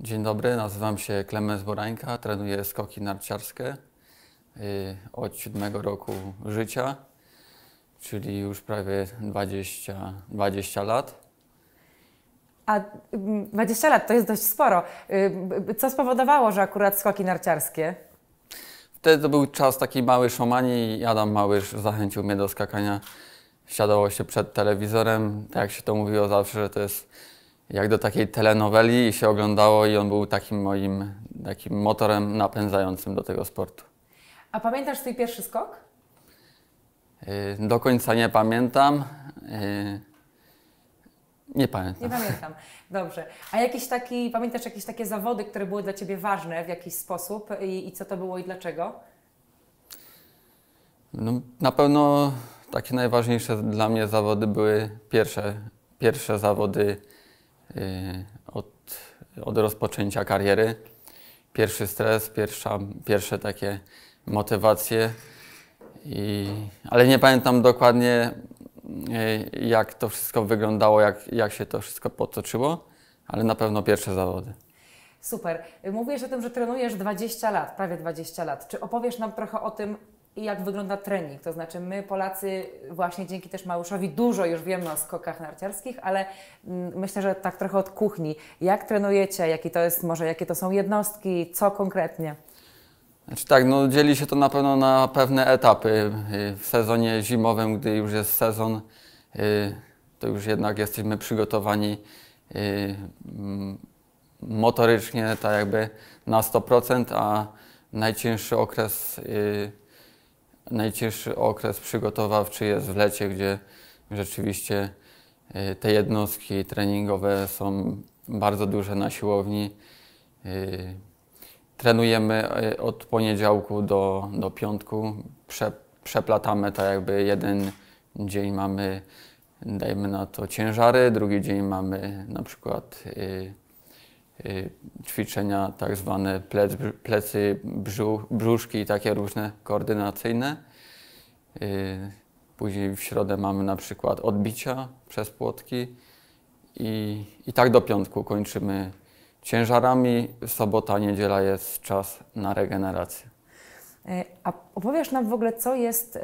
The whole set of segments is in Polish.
Dzień dobry, nazywam się Klemens Borańka, trenuję skoki narciarskie y, od siódmego roku życia, czyli już prawie 20, 20 lat. A 20 mm, lat to jest dość sporo. Y, co spowodowało, że akurat skoki narciarskie? Wtedy to był czas taki mały szomani i Adam Małysz zachęcił mnie do skakania. Siadało się przed telewizorem, tak jak się to mówiło zawsze, że to jest jak do takiej telenoweli i się oglądało i on był takim moim takim motorem napędzającym do tego sportu. A pamiętasz swój pierwszy skok? Y, do końca nie pamiętam. Y, nie pamiętam. Nie pamiętam. Dobrze. A jakiś taki, pamiętasz jakieś takie zawody, które były dla Ciebie ważne w jakiś sposób i, i co to było i dlaczego? No, na pewno takie najważniejsze dla mnie zawody były pierwsze, pierwsze zawody Y, od, od rozpoczęcia kariery. Pierwszy stres, pierwsza, pierwsze takie motywacje. I, ale nie pamiętam dokładnie, y, jak to wszystko wyglądało, jak, jak się to wszystko potoczyło, ale na pewno pierwsze zawody. Super. Mówisz o tym, że trenujesz 20 lat, prawie 20 lat. Czy opowiesz nam trochę o tym, i jak wygląda trening. To znaczy, my Polacy, właśnie dzięki też Małuszowi, dużo już wiemy o skokach narciarskich, ale mm, myślę, że tak trochę od kuchni. Jak trenujecie? Jaki to jest, może jakie to są jednostki? Co konkretnie? Znaczy tak, no dzieli się to na pewno na pewne etapy. Y, w sezonie zimowym, gdy już jest sezon, y, to już jednak jesteśmy przygotowani y, motorycznie, tak jakby na 100%, a najcięższy okres najcięższy okres przygotowawczy jest w lecie, gdzie rzeczywiście e, te jednostki treningowe są bardzo duże na siłowni. E, trenujemy e, od poniedziałku do, do piątku. Prze, przeplatamy to tak jakby jeden dzień mamy, dajmy na to ciężary, drugi dzień mamy na przykład Y, ćwiczenia tak zwane plec, plecy, brzuch, brzuszki i takie różne koordynacyjne. Y, później w środę mamy na przykład odbicia przez płotki i, i tak do piątku kończymy ciężarami. Sobota, niedziela jest czas na regenerację. Y, a opowiesz nam w ogóle, co jest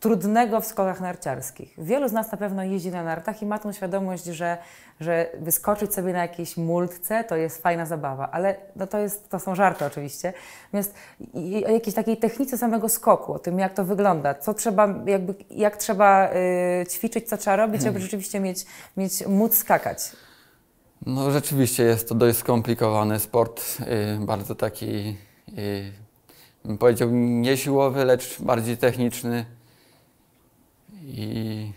trudnego w skokach narciarskich. Wielu z nas na pewno jeździ na nartach i ma tą świadomość, że, że wyskoczyć sobie na jakiejś multce to jest fajna zabawa, ale no to, jest, to są żarty oczywiście. Natomiast o jakiejś takiej technice samego skoku, o tym jak to wygląda, co trzeba, jakby, jak trzeba y, ćwiczyć, co trzeba robić, aby żeby rzeczywiście mieć, mieć móc skakać. No rzeczywiście jest to dość skomplikowany sport, y, bardzo taki, y, powiedział, nie siłowy, lecz bardziej techniczny i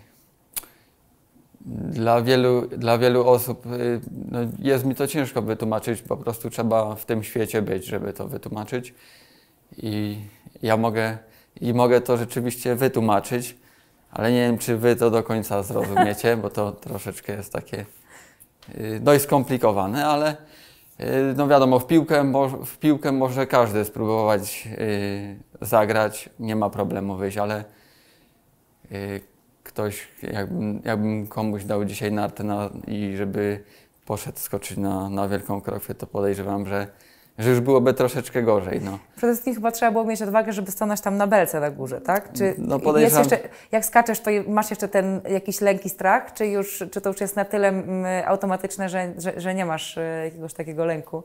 dla wielu, dla wielu osób y, no jest mi to ciężko wytłumaczyć, po prostu trzeba w tym świecie być, żeby to wytłumaczyć. I ja mogę, i mogę to rzeczywiście wytłumaczyć, ale nie wiem, czy wy to do końca zrozumiecie, bo to troszeczkę jest takie y, dość skomplikowane, ale y, no wiadomo, w piłkę, w piłkę może każdy spróbować zagrać, nie ma problemu wyjść, ale ktoś, jakbym, jakbym komuś dał dzisiaj nartę na, i żeby poszedł skoczyć na, na wielką krokwię, to podejrzewam, że, że już byłoby troszeczkę gorzej. No. Przede wszystkim chyba trzeba było mieć odwagę, żeby stanąć tam na belce na górze, tak? Czy no podejrzewam... jeszcze, jak skaczesz, to masz jeszcze ten jakiś lęk i strach, czy, już, czy to już jest na tyle mm, automatyczne, że, że, że nie masz e, jakiegoś takiego lęku?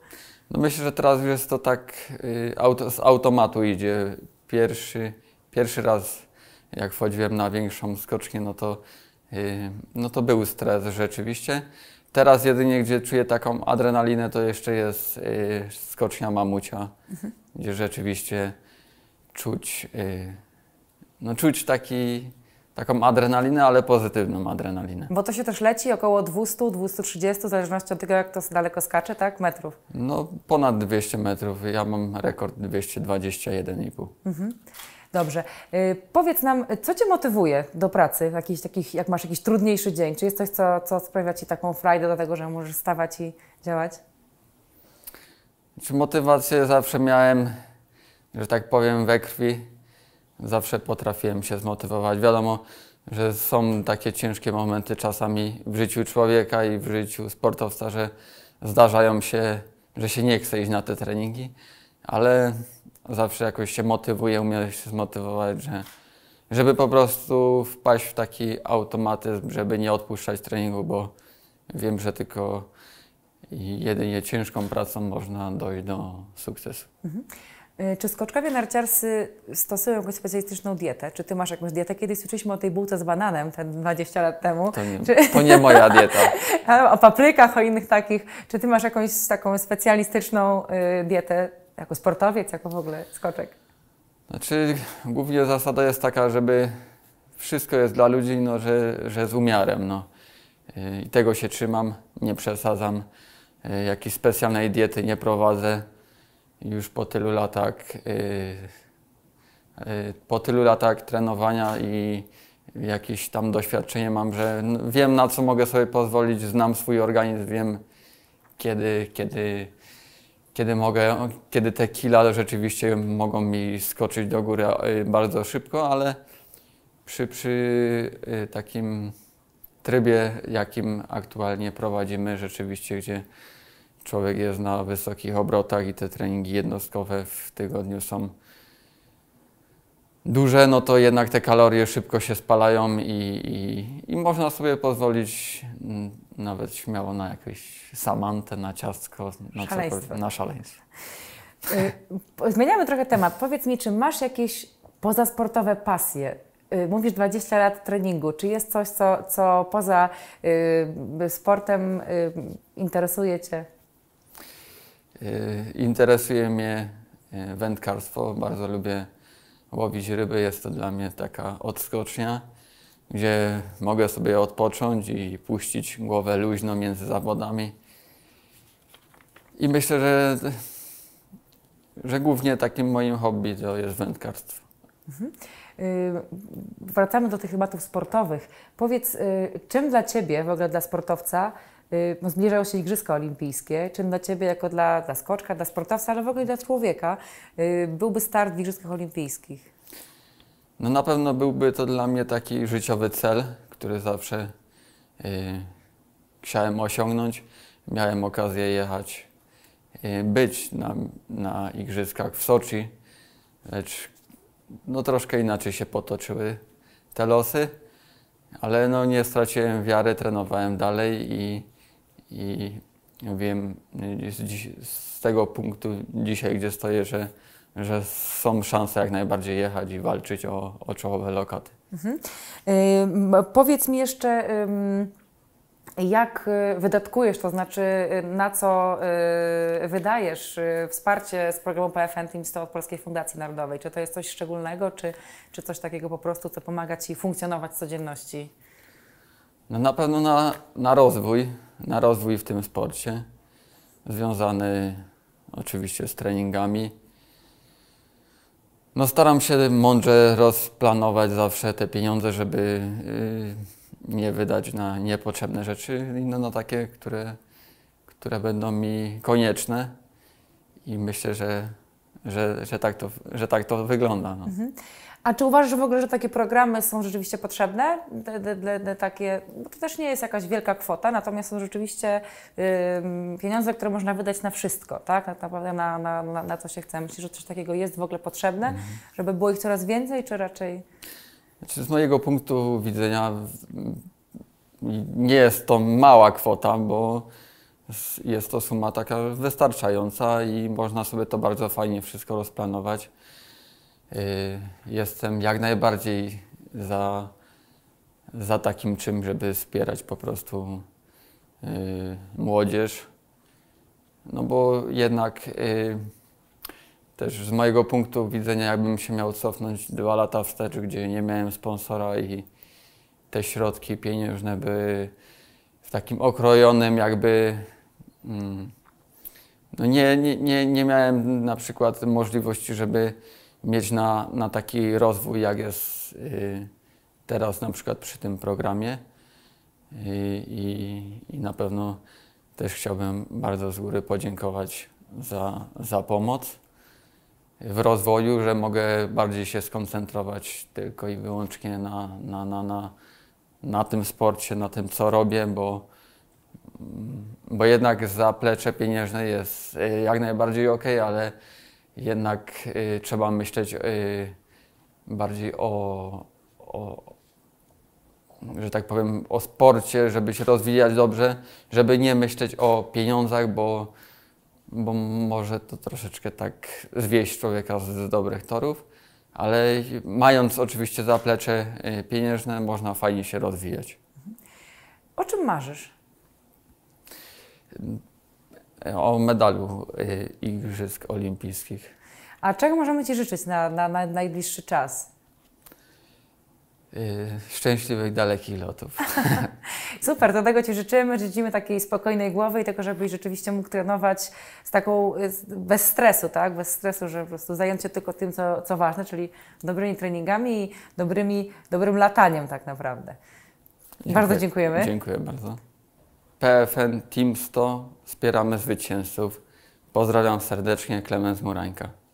No myślę, że teraz już jest to tak, y, auto, z automatu idzie. Pierwszy, pierwszy raz jak wchodziłem na większą skocznię, no to, y, no to był stres rzeczywiście. Teraz jedynie, gdzie czuję taką adrenalinę, to jeszcze jest y, skocznia mamucia, mhm. gdzie rzeczywiście czuć, y, no czuć taki, taką adrenalinę, ale pozytywną adrenalinę. Bo to się też leci około 200-230, w zależności od tego, jak to daleko skacze, tak? Metrów. No ponad 200 metrów. Ja mam rekord 221,5. Mhm. Dobrze. Y, powiedz nam, co Cię motywuje do pracy, takich, jak masz jakiś trudniejszy dzień? Czy jest coś, co, co sprawia Ci taką frajdę do tego, że możesz stawać i działać? Czy znaczy, motywację zawsze miałem, że tak powiem, we krwi. Zawsze potrafiłem się zmotywować. Wiadomo, że są takie ciężkie momenty czasami w życiu człowieka i w życiu sportowca, że zdarzają się, że się nie chce iść na te treningi, ale zawsze jakoś się motywuję, umiem się zmotywować, że żeby po prostu wpaść w taki automatyzm, żeby nie odpuszczać treningu, bo wiem, że tylko jedynie ciężką pracą można dojść do sukcesu. Mhm. E, czy skoczkowie narciarscy stosują jakąś specjalistyczną dietę? Czy ty masz jakąś dietę? Kiedyś słyszeliśmy o tej bułce z bananem ten 20 lat temu. To nie, Czy... to nie moja dieta. o paprykach, o innych takich. Czy ty masz jakąś taką specjalistyczną y, dietę jako sportowiec, jako w ogóle skoczek? Znaczy, głównie zasada jest taka, żeby wszystko jest dla ludzi, no, że, że z umiarem. No. Y, I tego się trzymam, nie przesadzam. Y, jakiejś specjalnej diety nie prowadzę. Już po tylu latach, y, po tylu latach trenowania i jakieś tam doświadczenie mam, że wiem na co mogę sobie pozwolić, znam swój organizm, wiem kiedy, kiedy kiedy mogę, kiedy te kila rzeczywiście mogą mi skoczyć do góry e, bardzo szybko, ale przy, przy e, takim trybie, jakim aktualnie prowadzimy, rzeczywiście, gdzie człowiek jest na wysokich obrotach i te treningi jednostkowe w tygodniu są duże, no to jednak te kalorie szybko się spalają i, i, i można sobie pozwolić mm, nawet śmiało na jakieś samantę, na ciastko, na szaleństwo. Na szaleństwo. Y, zmieniamy trochę temat. Powiedz mi, czy masz jakieś pozasportowe pasje? Y, mówisz 20 lat treningu. Czy jest coś, co, co poza y, sportem y, interesuje Cię? Y, interesuje mnie y, wędkarstwo. Bardzo lubię łowić ryby jest to dla mnie taka odskocznia, gdzie mogę sobie odpocząć i puścić głowę luźno między zawodami. I myślę, że, że głównie takim moim hobby to jest wędkarstwo. Mhm. Y, wracamy do tych tematów sportowych. Powiedz, y, czym dla Ciebie, w ogóle dla sportowca, Y, no, zbliżają się Igrzyska Olimpijskie, czym dla Ciebie jako dla, dla skoczka, dla sportowca, ale w ogóle dla człowieka y, byłby start w Igrzyskach Olimpijskich? No na pewno byłby to dla mnie taki życiowy cel, który zawsze y, chciałem osiągnąć. Miałem okazję jechać, być na, na Igrzyskach w Soczi, lecz no troszkę inaczej się potoczyły te losy, ale no nie straciłem wiary, trenowałem dalej i i wiem z tego punktu dzisiaj, gdzie stoję, że, że są szanse jak najbardziej jechać i walczyć o, o czołowe lokaty. Mhm. Yy, powiedz mi jeszcze. Yy... Jak y, wydatkujesz, to znaczy y, na co y, wydajesz wsparcie z programu PFN Team 100 od Polskiej Fundacji Narodowej? Czy to jest coś szczególnego, czy, czy coś takiego po prostu, co pomaga Ci funkcjonować w codzienności? No na pewno na, na rozwój, na rozwój w tym sporcie, związany oczywiście z treningami. No staram się mądrze rozplanować zawsze te pieniądze, żeby y, nie wydać na niepotrzebne rzeczy, no na takie, które, które będą mi konieczne i myślę, że, że, że, tak, to, że tak to wygląda. No. Mhm. A czy uważasz w ogóle, że takie programy są rzeczywiście potrzebne? takie, no to też nie jest jakaś wielka kwota, natomiast są rzeczywiście pieniądze, które można wydać na wszystko, tak? Tak naprawdę na, na, na, na co się chce. Myślisz, że coś takiego jest w ogóle potrzebne, mhm. żeby było ich coraz więcej, czy raczej? Znaczy, z mojego punktu widzenia mm, nie jest to mała kwota, bo jest to suma taka wystarczająca i można sobie to bardzo fajnie wszystko rozplanować. Y, jestem jak najbardziej za, za takim czym, żeby wspierać po prostu y, młodzież. No bo jednak y, też z mojego punktu widzenia, jakbym się miał cofnąć dwa lata wstecz, gdzie nie miałem sponsora i te środki pieniężne były w takim okrojonym jakby mm, no nie, nie, nie, nie miałem na przykład możliwości, żeby mieć na, na taki rozwój, jak jest y, teraz na przykład przy tym programie. I, y, i, I, na pewno też chciałbym bardzo z góry podziękować za, za pomoc w rozwoju, że mogę bardziej się skoncentrować tylko i wyłącznie na, na, na, na, na tym sporcie, na tym, co robię, bo, bo jednak zaplecze pieniężne jest y, jak najbardziej ok, ale jednak y, trzeba myśleć y, bardziej o, o, że tak powiem, o sporcie, żeby się rozwijać dobrze, żeby nie myśleć o pieniądzach, bo, bo może to troszeczkę tak zwieść człowieka z dobrych torów, ale mając oczywiście zaplecze y, pieniężne, można fajnie się rozwijać. O czym marzysz? Mm, o medalu y, Igrzysk Olimpijskich. A czego możemy Ci życzyć na, na, na najbliższy czas? Y, szczęśliwych, dalekich lotów. Super, do tego Ci życzymy. Życzymy takiej spokojnej głowy i tego, żebyś rzeczywiście mógł trenować z taką, bez stresu, tak? Bez stresu, że po prostu zająć się tylko tym, co, co ważne, czyli dobrymi treningami i dobrymi, dobrym lataniem tak naprawdę. Dziękuję. Bardzo dziękujemy. Dziękuję bardzo. PFN Team 100 wspieramy zwycięzców. Pozdrawiam serdecznie, Klemens Murańka.